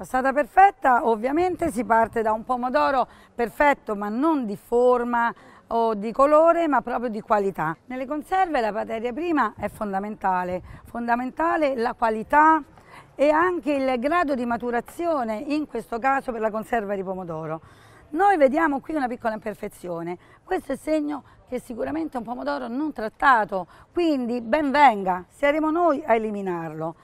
Passata perfetta, ovviamente si parte da un pomodoro perfetto ma non di forma o di colore ma proprio di qualità. Nelle conserve la materia prima è fondamentale, fondamentale la qualità e anche il grado di maturazione, in questo caso per la conserva di pomodoro. Noi vediamo qui una piccola imperfezione, questo è il segno che è sicuramente un pomodoro non trattato, quindi ben venga, saremo noi a eliminarlo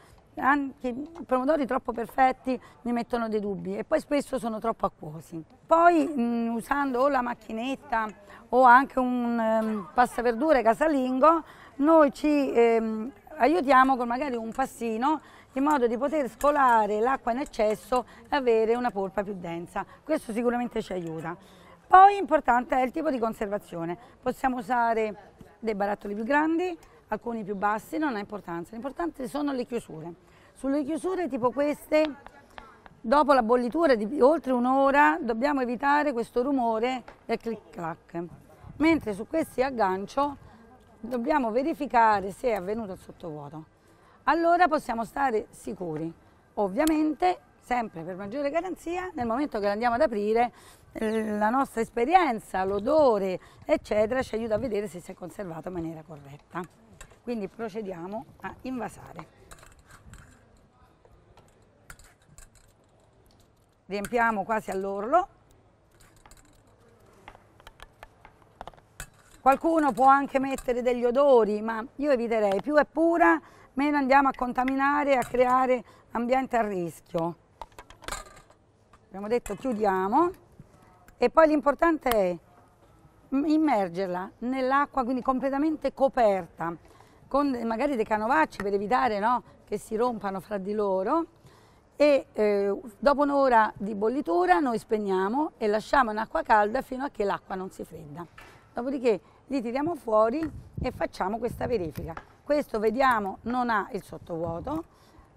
anche i pomodori troppo perfetti mi mettono dei dubbi e poi spesso sono troppo acquosi. Poi mh, mm, usando o la macchinetta o anche un um, passaverdure casalingo noi ci ehm, aiutiamo con magari un passino in modo di poter scolare l'acqua in eccesso e avere una polpa più densa. Questo sicuramente ci aiuta. Poi importante è il tipo di conservazione. Possiamo usare dei barattoli più grandi, alcuni più bassi, non ha importanza, l'importante sono le chiusure. Sulle chiusure tipo queste, dopo la bollitura di oltre un'ora, dobbiamo evitare questo rumore del clic clac. Mentre su questi aggancio dobbiamo verificare se è avvenuto il sottovuoto. Allora possiamo stare sicuri. Ovviamente, sempre per maggiore garanzia, nel momento che andiamo ad aprire, eh, la nostra esperienza, l'odore, eccetera, ci aiuta a vedere se si è conservato in maniera corretta. Quindi procediamo a invasare. Riempiamo quasi all'orlo. Qualcuno può anche mettere degli odori, ma io eviterei, più è pura, meno andiamo a contaminare e a creare ambiente a rischio. Abbiamo detto chiudiamo e poi l'importante è immergerla nell'acqua, quindi completamente coperta con magari dei canovacci per evitare no, che si rompano fra di loro e eh, dopo un'ora di bollitura noi spegniamo e lasciamo in acqua calda fino a che l'acqua non si fredda. Dopodiché li tiriamo fuori e facciamo questa verifica. Questo vediamo non ha il sottovuoto,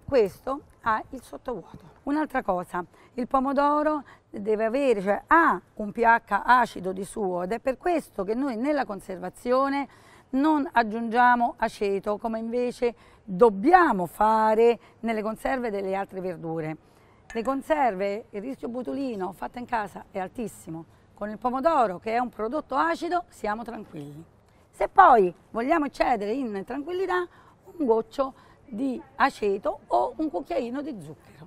questo ha il sottovuoto. Un'altra cosa, il pomodoro deve avere, cioè ha un pH acido di suo ed è per questo che noi nella conservazione non aggiungiamo aceto come invece dobbiamo fare nelle conserve delle altre verdure. Le conserve, il rischio butulino fatto in casa è altissimo, con il pomodoro che è un prodotto acido siamo tranquilli. Se poi vogliamo eccedere in tranquillità un goccio di aceto o un cucchiaino di zucchero.